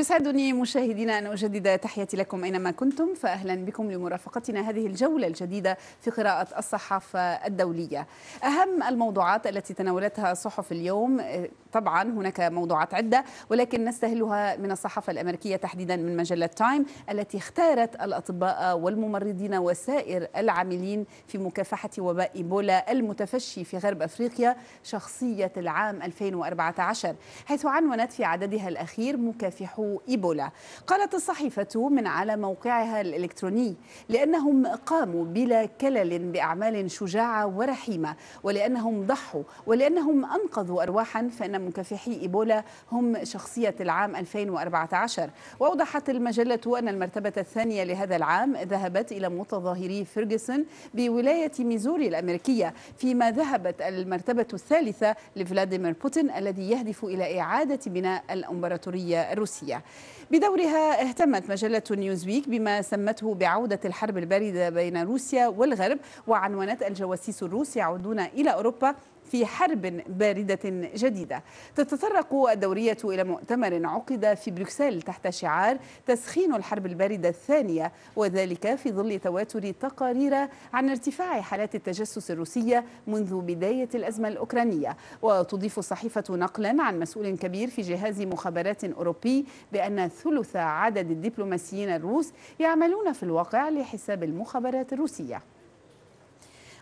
يسعدني مشاهدينا أن أجدد تحياتي لكم أينما كنتم فأهلا بكم لمرافقتنا هذه الجولة الجديدة في قراءة الصحافة الدولية أهم الموضوعات التي تناولتها صحف اليوم آه، طبعا هناك موضوعات عدة ولكن نستهلها من الصحافة الأمريكية تحديدا من مجلة تايم التي اختارت الأطباء والممرضين وسائر العاملين في مكافحة وباء إيبولا المتفشي في غرب أفريقيا شخصية العام 2014 حيث عنونت في عددها الأخير مكافحو إيبولا قالت الصحيفة من على موقعها الإلكتروني لأنهم قاموا بلا كلل بأعمال شجاعة ورحيمة ولأنهم ضحوا ولأنهم أنقذوا أرواحا فإن مكافحي إيبولا هم شخصية العام 2014 وأوضحت المجلة أن المرتبة الثانية لهذا العام ذهبت إلى متظاهري فيرغسون بولاية ميزوري الأمريكية فيما ذهبت المرتبة الثالثة لفلاديمير بوتين الذي يهدف إلى إعادة بناء الأمبراطورية الروسية العربية بدورها اهتمت مجلة نيوزويك بما سمته بعودة الحرب الباردة بين روسيا والغرب وعنونت الجواسيس الروس يعودون إلى أوروبا في حرب باردة جديدة تتطرق الدورية إلى مؤتمر عقد في بروكسل تحت شعار تسخين الحرب الباردة الثانية وذلك في ظل تواتر تقارير عن ارتفاع حالات التجسس الروسية منذ بداية الأزمة الأوكرانية وتضيف الصحيفة نقلا عن مسؤول كبير في جهاز مخابرات أوروبي بأن ثلث عدد الدبلوماسيين الروس يعملون في الواقع لحساب المخابرات الروسية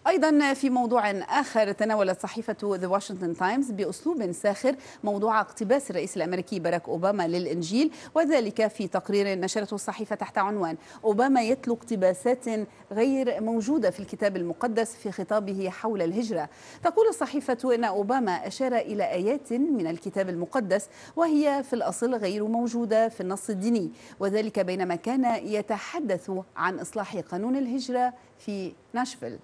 أيضا في موضوع آخر تناولت صحيفة ذا واشنطن تايمز بأسلوب ساخر موضوع اقتباس الرئيس الأمريكي باراك أوباما للإنجيل وذلك في تقرير نشرته الصحيفة تحت عنوان أوباما يتلو اقتباسات غير موجودة في الكتاب المقدس في خطابه حول الهجرة تقول الصحيفة أن أوباما أشار إلى آيات من الكتاب المقدس وهي في الأصل غير موجودة في النص الديني وذلك بينما كان يتحدث عن إصلاح قانون الهجرة في ناشفيل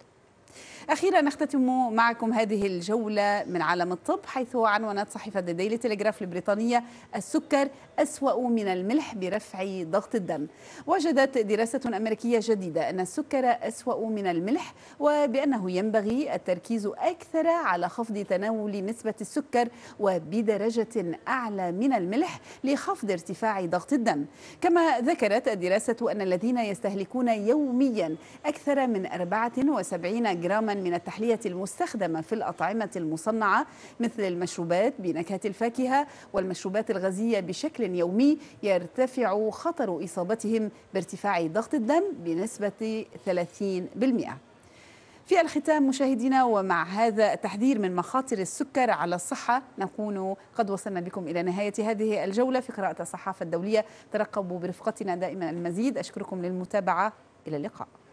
أخيرا نختتم معكم هذه الجولة من عالم الطب حيث عنونت صحيفة ديلي تلغراف البريطانية السكر أسوأ من الملح برفع ضغط الدم وجدت دراسة أمريكية جديدة أن السكر أسوأ من الملح وبأنه ينبغي التركيز أكثر على خفض تناول نسبة السكر وبدرجة أعلى من الملح لخفض ارتفاع ضغط الدم كما ذكرت الدراسة أن الذين يستهلكون يوميا أكثر من 74 جراما من التحلية المستخدمة في الأطعمة المصنعة مثل المشروبات بنكهة الفاكهة والمشروبات الغازية بشكل يومي يرتفع خطر إصابتهم بارتفاع ضغط الدم بنسبة 30%. في الختام مشاهدينا ومع هذا التحذير من مخاطر السكر على الصحة نكون قد وصلنا بكم إلى نهاية هذه الجولة في قراءة الصحافة الدولية ترقبوا برفقتنا دائما المزيد أشكركم للمتابعة إلى اللقاء